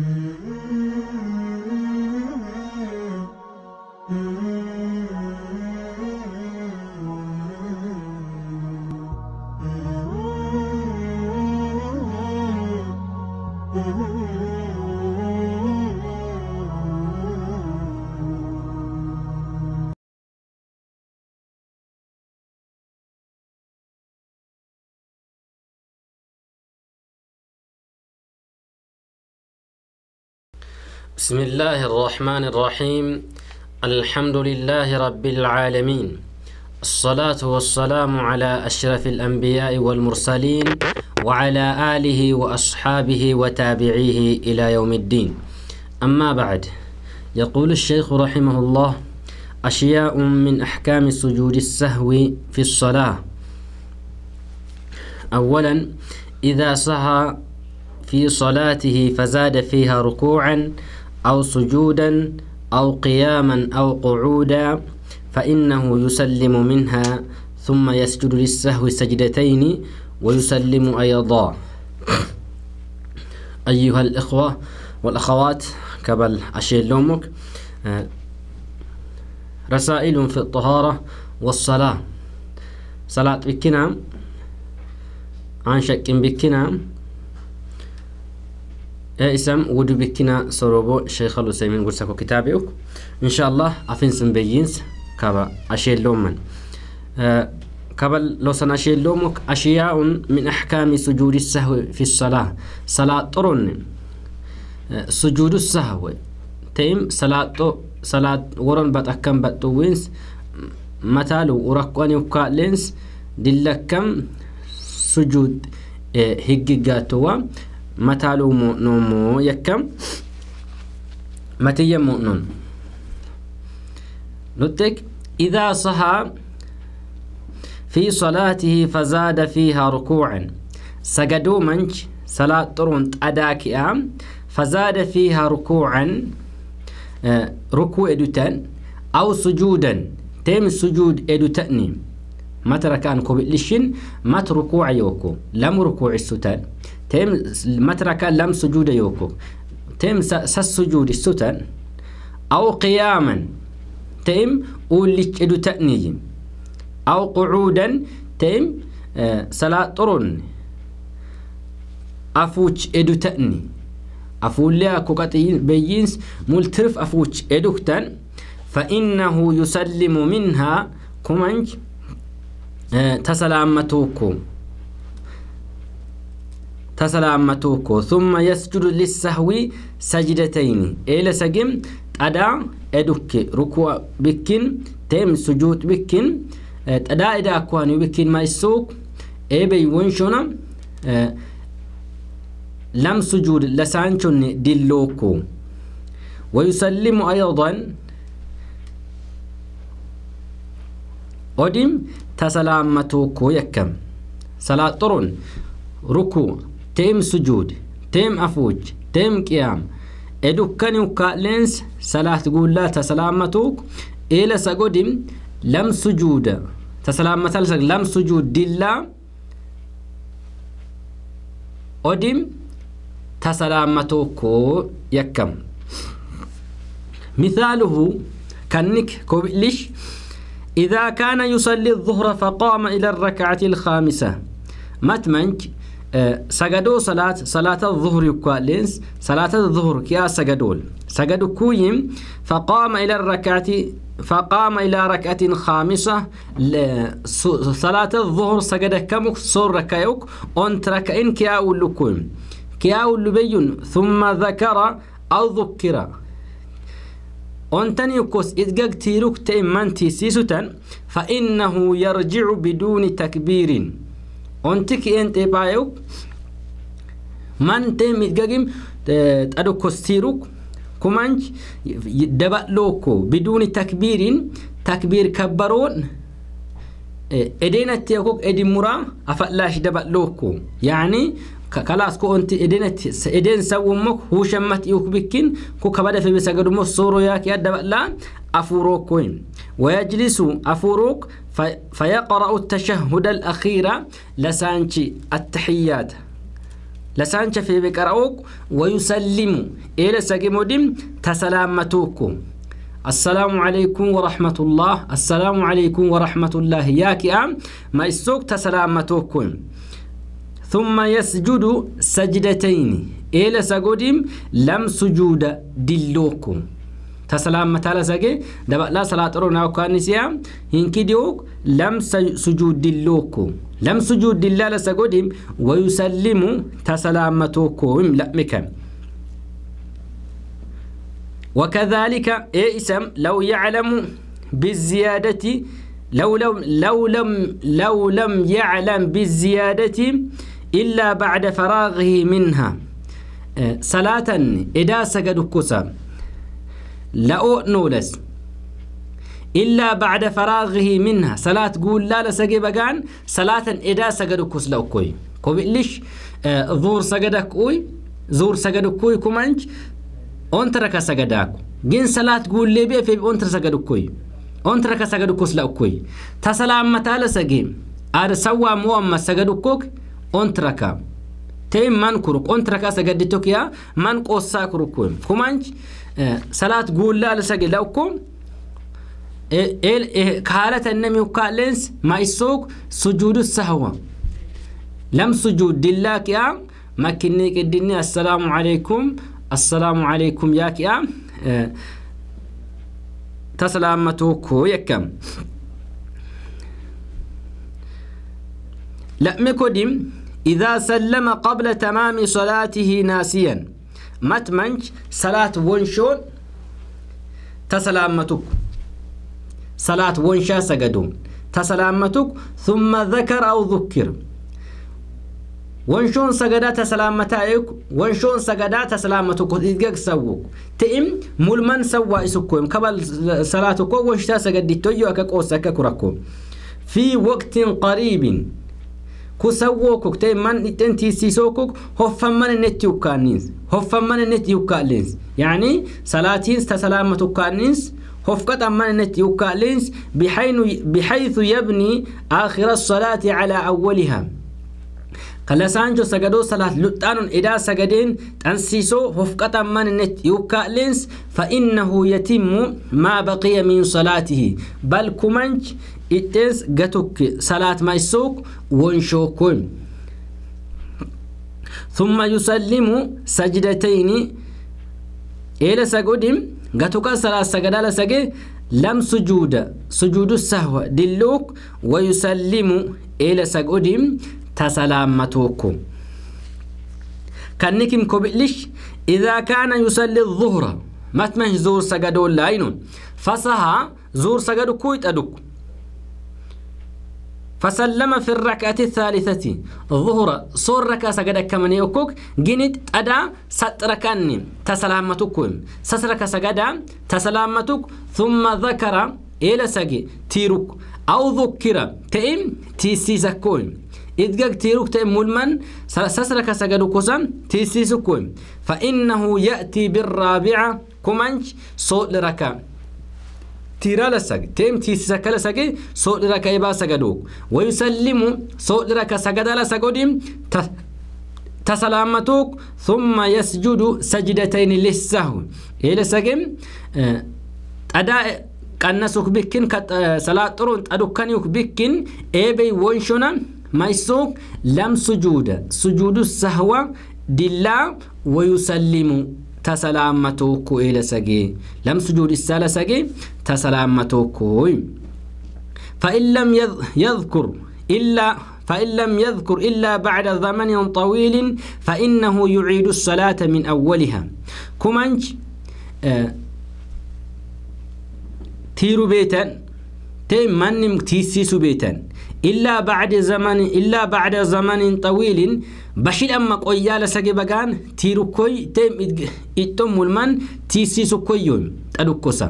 Mm-hmm. بسم الله الرحمن الرحيم الحمد لله رب العالمين الصلاة والسلام على أشرف الأنبياء والمرسلين وعلى آله وأصحابه وتابعيه إلى يوم الدين أما بعد يقول الشيخ رحمه الله أشياء من أحكام سجود السهو في الصلاة أولا إذا سهى في صلاته فزاد فيها ركوعا أو سجودا أو قياما أو قعودا فإنه يسلم منها ثم يسجد للسهو سجدتين ويسلم أيضا أيها الإخوة والأخوات قبل أشيل لومك رسائل في الطهارة والصلاة صلاة بكنا عن شك بكنا اسم ودو بكنا سروبو شيخ الوسيمين قرسكو كتابيوك إن شاء الله أفين سنبيينس كابا أشيل لومن أه كابا لوسن أشيل لومك أشياء من أحكام سجود السهو في الصلاة صلاة طرن آه، سجود السهو تيم صلاة صلاة ورن بات بتوينس مثالو ورقواني وكالينس دلكم سجود آه، هيجي جاتوا متالو مؤنمو يكم متي مؤنن نتك إذا صحى في صلاته فزاد فيها ركوعا سجدو منج صلاة طرونت أم فزاد فيها ركوعا آه، ركوع إدوتان أو سجودا تيم السجود إدوتاني متر كان كوب لشين مت ركوع يوكو لم ركوع السوتان تيم متر كان لم سجود يوكو تيم سسجود السوتان أو قياما تيم أولك إدو تأنيجم أو قعودا تيم آه سلا طرون أفوش إدو تأني أفوليا كوكاتين بيينس ملترف أفوش إدوكتن فإنه يسلم منها كومانج تسلامتوكو تسلامتوكو ثم يسجد للسهو سجدتين إلى سجم تدا أدوك ركوع بكين تم سجود بكين أدا إذا أكواني بكين ما يسوق إبي ونشونا لم سجود لسانشون دلوكو ويسلم أيضا أدم ተሰላመቱ እኮ የከም ሰላት ጥሩን ሩኩ ቴም ስጁድ ቴም አፉጅ ቴም ቅያም ኤዱከን ውካሌንስ ሰላት ጉላ ተሰላመቱ ኤለ ሰጎድም ለም ስጁድ ተሰላመታል ለም ስጁድ ዲላ ኦዲም ተሰላመቱ እኮ የከም ሚሳልሁ ከኒክ ኮብልሽ إذا كان يصلي الظهر فقام إلى الركعة الخامسة متمنك آه، سجدوا صلاة صلاة الظهر يقالينس صلاة الظهر كيا سجدول سجدوا كويم فقام إلى الركعة فقام إلى ركعة خامسة صلاة الظهر سجد كمك صور ركعوك أنت ركعين كيا ولكم كيا ولبين ثم ذكر أو ذكر ontanii kos isgagtiiruk ta'e mantiisiisu tan fa'innahu yarjicu biduuni takbiiriin onti ki'een xeepaayuk man ta'e mitgagim xadokostiiruk kumanj dabal'ookko biduuni takbiiriin takbiir kabbaroon e, edeenatti yakok edin muraa afallaash dabal'ookko yaanii كلاس كو انت ادينت ادين امك هو شمت يكبكين كو كبد في مو سورو ياك يا دبلا افوروك وين ويجلس افوروك فيقرا التشهد الاخير لسانشي التحيات لسانش في بقراوك ويسلم الى سجمودم تسلامتوك السلام عليكم ورحمة الله السلام عليكم ورحمة الله ياك أم ما السوق تسلامتوكم ثم يسجد سجدتين إلى سجودهم لم سجود دلوكم تسلام مثلا سجى دب لا صلاة رونا وكان سيام ينكديوك لم سجود دلوكم لم سجود دلا لسجودهم ويسلم تسلامتكم لا مكان وكذلك إيه اسم لو يعلم بالزيادة لو لم لو لم لو لم يعلم بالزيادة إلا بعد فراغه منها أه، صلاة إذا سجد كسا لأو نولس إلا بعد فراغه منها صلاة قول لا لسجي بقان صلاة إذا سجد كس كو ليش ظهور أه، سجدك كوي ظهور سجد كوي كمانج أنترك سجدك جن صلاة قول لي بي في أنتر سجد كوي أنترك سجد سجدك كس كوي تسلام متى لسجي أرسوا سوا سجد كوك ontraka ta'in man kuruk ontrakaa sagaddi tokkiyaa man qoossaa kurukku kumanch eh, salaat guullaal sagila eh, eh, ukko kaalata nami ukkaalleens ma'issook sujuudu sahwa lam sujuud dillaa ki'aa makkinnii qiddinni assalaamu alaikum assalaamu alaikum yaa ki'aa taslaamatuukoo yekkam la'me kodim إذا سلم قبل تمام صلاته ناسيا متمنج صلاة ونشون تسلامتك صلاة ونشا سجدون تسلامتك ثم ذكر أو ذكر ونشون سجدا تسلامتك ونشون سجدا تسلامتك إذجك سووك تئم ملمن سوا إسكوم قبل صلاتك ونشتا سجدت تجوك أو سكك ركوم في وقت قريب كسووك كتير من انتي سيسوكك هفمن النت يوكانينز هفمن نتي يوكالينز يعني سلاتينز تسلامة توكانينز هفقد أمن النت يوكالينز بحيث يبني آخر الصلاة على أولها Kalasaan jo sagadoo salaat luxxaanuun idaa sagadeen xansiisoo hofqaxan mannet yookaa'leens fa'innahu yatimmu maa baqiya min salaatihi bal kumanj itteens gatukke salaat maysuuq wonshookoon ثم يسلم سجدتين إلى سجودهم قتوك صلاة سجدة لسجد لم سجود سجود السهو دلوك ويسلم إلى سجودهم تسلام تسلامتوكو كنكم كبلش إذا كان يصلي الظهر ما تمنش زور سجدو لاينون فصها زور سجدو كويت أدوك فسلم في الركعة الثالثة الظهر صور ركعة سجد كمان يوكوك جنت أدا ستركني تسلام تسلامتكم سسرك تسلام متوك ثم ذكر إلى سجي تيروك أو ذكر تئم تيسي زكوين إدقاق تيروك ملمن سسرك سجد كسم تيسيسكم فإنه يأتي بالرابعة كمانش صوت لركا تيرا لسك تيم تيسك لسك صوت لركا يبا سجدوك ويسلم صوت لركا سجد لسجدهم تسلامتوك ثم يسجد سجدتين لسه إلى إيه سجم آه، أداء قنسوك بكين صلاة طرون أدوكانيوك بكين إيبي ونشونا مايسوك لم سجود سجود السهوة دلا ويسلم تسلام متوكو إلى سجي لم سجود السالة سجي تسلام متوكو فإن لم يذكر إلا فإن لم يذكر إلا بعد زمن طويل فإنه يعيد الصلاة من أولها كمانج تيرو بيتا تيم تيمنم تيسيسو بيتا إلا بعد زمن إلا بعد زمن طويل بشير أما قويا لسجي بقان تيروكوي تيم إتم المن تيسيسوكويون تدوكوسا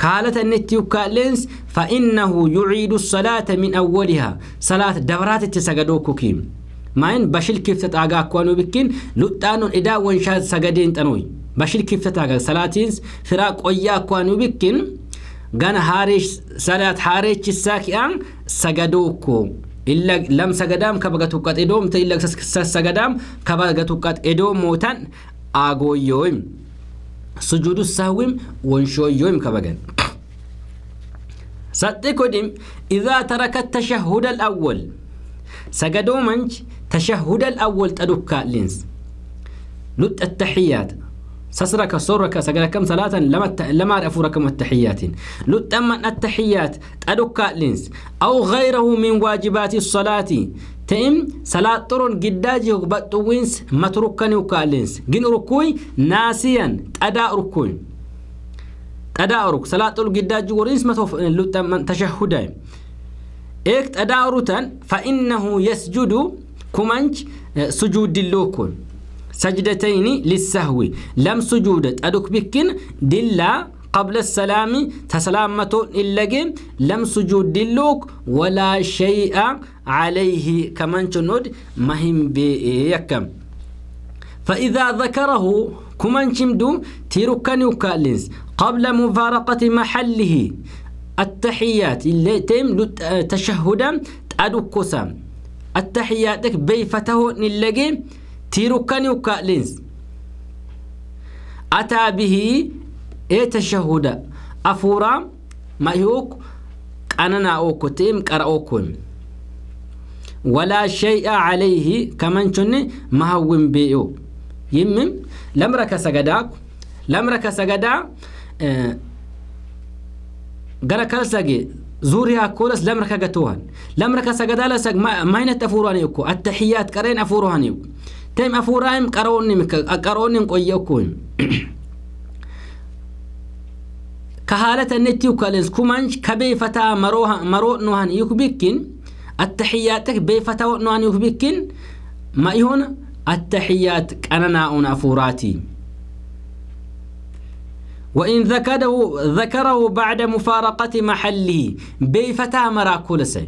قالت النتي كالنس فإنه يعيد الصلاة من أولها صلاة دبرات تسجدوكوكيم ما إن بشير كيف تتعاقا كوانو بكين لطانو إدا ونشاد سجدين تنوي بشير كيف تتعاقا صلاتين فراق قويا كوانو بكين قنا هاريش سلات هاريش الساكي أن سجدوكو إلا لم سجدام كبرتو قد إدوم تإلا سجدام كبرتو قد إدوم موتان أقول يوم سجود السهوم وانشو يوم كبرن صدقكم إذا ترك التشهد الأول سجدوا منج تشهد الأول تدك لينس نت التحيات سسرك سرك كم صلاة لما الت... لما أفوركم التحيات لتأمن التحيات أدوك لينس أو غيره من واجبات الصلاة تئم صلاة طرن قداجي ما تركني وكالينس جن ركوي ناسيا أداء ركوي أداء رك صلاة طرن قداجي ورينس متوف لتأمن تشهدا إكت أداء رتن فإنه يسجد كمانج آه، سجود اللوكون سجدتين للسهو لم سجودت أدوك بكين دلا قبل السلام تسلامة إلا لم سجود دلوك ولا شيء عليه كمان شنود مهم بيكم فإذا ذكره كمان شمدو تيروكاني وكالينز قبل مفارقة محله التحيات اللي تم تشهدا تأدوكوسا التحياتك بيفته نلقي تيروكاني وكا لينز أتا به إيه تشهد أفورا ما يوك أننا أوكو تيم كرأوكوين ولا شيء عليه كمان شني ما هو بيو يمم لمرك سجداك لمرك سجدا آه قال كل سجي زوريا كولس لمرك جتوهن لمرك سجدا لسج ما ما ينتفوروا ينتفورانيوكو التحيات كرين أفورهانيوكو تيم أفورايم قروني مك قروني قيوكم كهالة النتيو كالنس كبي فتا مروها مرو نوهن يكبيكين التحياتك بي فتا نوهن يكبيكين ما يهون التحيات أنا أفوراتي وإن ذكره ذكره بعد مفارقة محله بيفتا مراكولس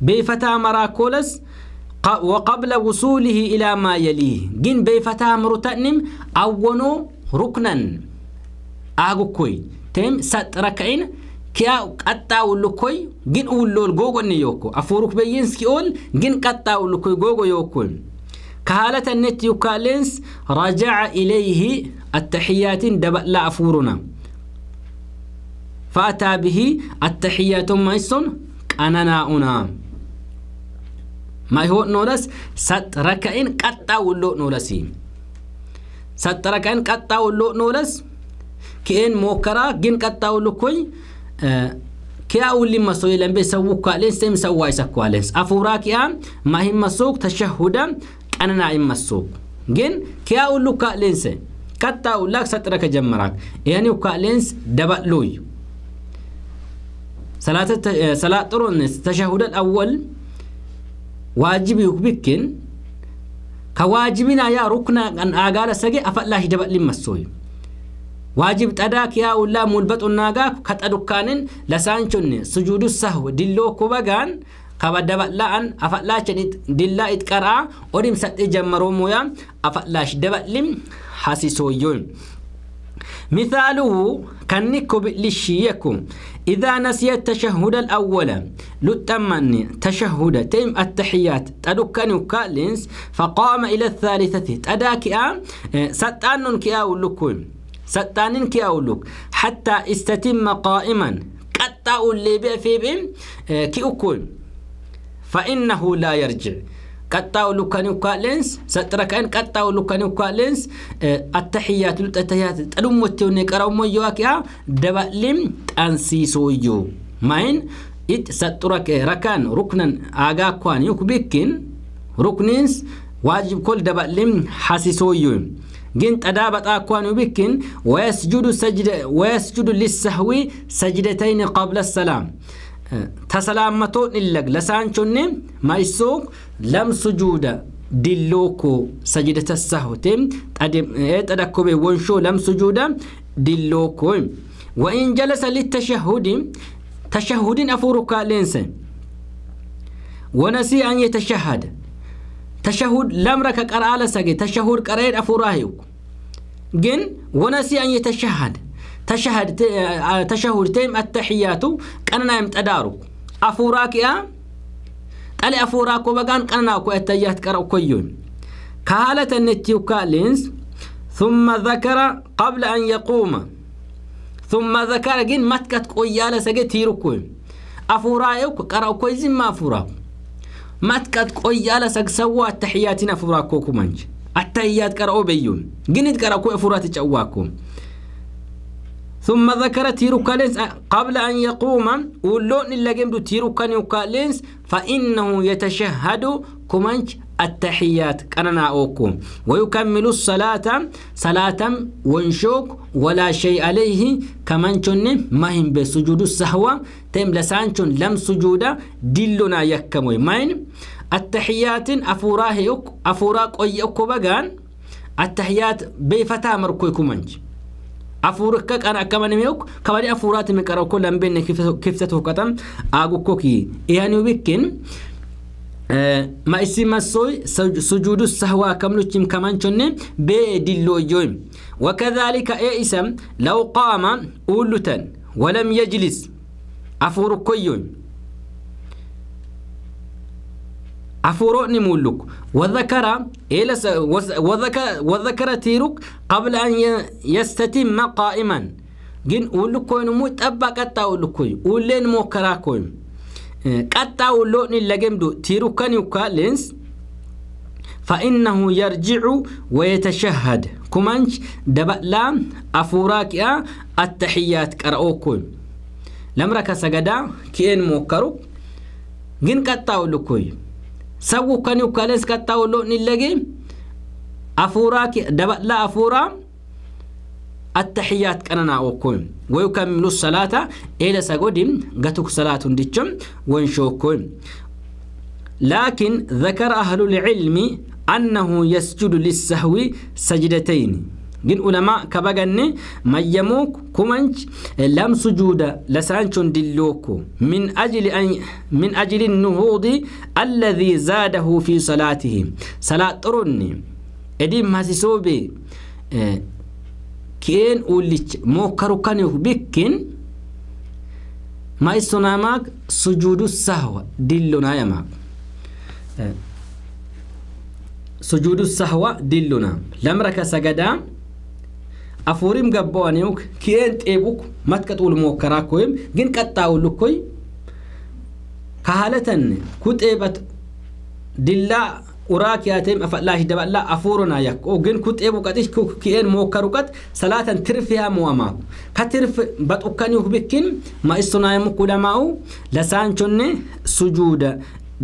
بيفتا مراكولس waqabla qablaa wusuulii ila maayaliin gin ba'eeffata murtanin awwannoo rukunan aagu koy teemisadha rakkaiin qaxxaawu lukkoi gin uu lolkoo gogayen yoko afuuruuk biyyeekisii ol gin qaxxaawu lukkoi gogayookiin kaalata netiwukaaleensi raajaa'aa illee yihii ataxiyatin dabalaa afuurun faataabihii ataxiyatuun aysan qanana'uuna. ማይሆን ኖለስ ሰጥ ረከኢን ቀጣ ውሎ ኖለሲ ሰጥ ረከኢን ቀጣ ውሎ ኖለስ ኬን ሞከራ ግን ቀጣ ውሎ ኮይ ኪያ ውሊ መሶ ለምቤ ሰው ኳሌንስ ተም ሰው አይሰኳሌንስ አፉራ ኪያ ማሂም መሶክ ተሸሁደ ቀንና ይመሶክ ግን ኪያ ውሉ ኳሌንስ ቀጣ ውላክ ሰጥ ረከ ጀመራክ ያኒ ኳሌንስ ደባሉይ ሰላተ ሰላጥሮን ተሸሁደ አወል waajibi yukbikken ka waajibina yaa rukunaa kan aagaala sage afallaahi dabalin massooy waajib xadaa yaa ullaa mulbaxonnaagaak ka xadukkaanen lasaanchonne sujuudu sahw dilloo kubagaan kaba dabala'an afallaachen dillaa itqaraa odimsadhe jammaroomoyaa afallaash dabalin hasisooyyoon مثاله كنك للشيكم إذا نسي التشهد الأول لتمن تشهد تيم التحيات تدكن وكالنس فقام إلى الثالثة تداك ستان كي لكم ستان كي لك حتى استتم قائما قطع اللي بي في بي كي أكون فإنه لا يرجع كتاو ሉካኒ እኳ ሌንስ ሰጥረከን ቀጣዩ ሉካኒ እኳ ሌንስ አተሕያት ሉ ጠተሕያት ጠዱሞቴውን የቀረውሞ የዋኪያ ደባሊም ጠንሲሶዮ ماين إت سترك ركان ركنا آغا كوان يوك بكين ركنينس واجب كل دبالم حسيسويو جنت أدابة أكوان يبكين ويسجد سجد ويسجد للسهو سجدتين قبل السلام tasalaammatoon illag lasaan chonne maisoo lam sujuuda dillooko sajidata sahote xadakkobe wonshoo lam sujuuda dillooko وإن جلس للتشهد تشهد أفورك لينس ونسي أن يتشهد تشهد لم رك قرآن سجي تشهد قرآن أفوراهيك جن ونسي أن يتشهد تشهدتهم التحيات قننا يمتدارو أفوراك يا قال أفوراك وبقان قننا كو التحيات قرأ كيون كهالة النتيوكا لينز ثم ذكر قبل أن يقوم ثم ذكر جن متكت قيالة سجى تيركوين أفورايك قرأ كويزين ما أفوراك متكت قيالة سج سوا التحياتنا أفوراكوكو منج التحيات قرأوا بيون جنت قرأ كو أفورات تجواكم ثم ذكر تيروكالينس قبل أن يقوم ولون اللي جمدو تيروكالينس فإنه يتشهد كمانش التحيات كاننا أوكم ويكمل الصلاة صلاة ونشوك ولا شيء عليه كمان شن مهم بسجود السهوة تم لسان لم سجود دلنا يكموي مين التحيات أفوراه أفوراك أي أكو بغان التحيات بيفتامر كوي كمانش afuur akka qara akka baname yok kabali afuuraatimi qara okko lambenne kifsatuuf qaxam aagukkoki iyaaniu bikkin ma isi massoy sujudu sahwa kamluchim kamanchonne be dilloyoym wakadhalika e isam law qaama ullutan walam yajlis afuur koyoym عفورو نمولك وذكر إلس وذكر وذكر تيرك قبل أن يستتم قائما جن ولكوين موت أبا قطع ولكوين ولين موكراكوين إيه، قطع ولون اللجمدو تيركن يوكا لينس فإنه يرجع ويتشهد كمانش دبلا أفوراك التحيات كرأوكم لمرك سجدا كين موكرو جن قطع ولكوين sagu kani ukales katta wolon illege afura daballa afura التحيات كننا وكوم ويكمل الصلاة إلى سجودم قتك صلاة ديتشم ونشوكوم لكن ذكر أهل العلم أنه يسجد للسهو سجدتين جن علماء كبغن ميموك كمنج لم سجود لسانشون دلوكو من أجل أن من أجل النهوض الذي زاده في صلاته صلاة رني إدي مهسسوبي آه، كين وليش موكرو كانيو بكين ما يسونامك سجود السهوة دلنا يماك آه، سجود السهوة دلنا لمرك سجدا afurim gabbawaniuk kien xeebuk matka xul mokkaraakkoyim gin qaxxaawulukkoy kahalatan ku xeebat dillaa uraa kiyaateem afallaa hidaballaa afuurona yak o gin ku xeebu qaxish ki'een mokkaru qat salaatan tirfiyaa mo'amaaku ka tirf baxukkaniuk bikkin ma istonaayamu kulamaa'u lasaanchonne sujuuda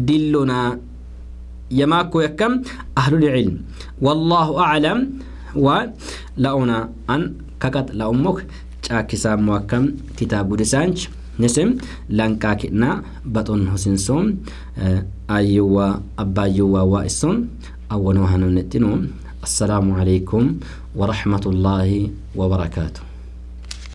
dillonaa yamaakko yakkam ahlul ilm wallaahu aclam waan la'oona an kakat la'ummuk caakisaa muwakkam kitaabu disaanch nisim lanqaa kidnaa baxoon hosinsoon ayyuwaa abbaayyuwaa waa issoon awwanoo hanuunettinu assalaamu alaikum warahmatullaahi wabarakaatu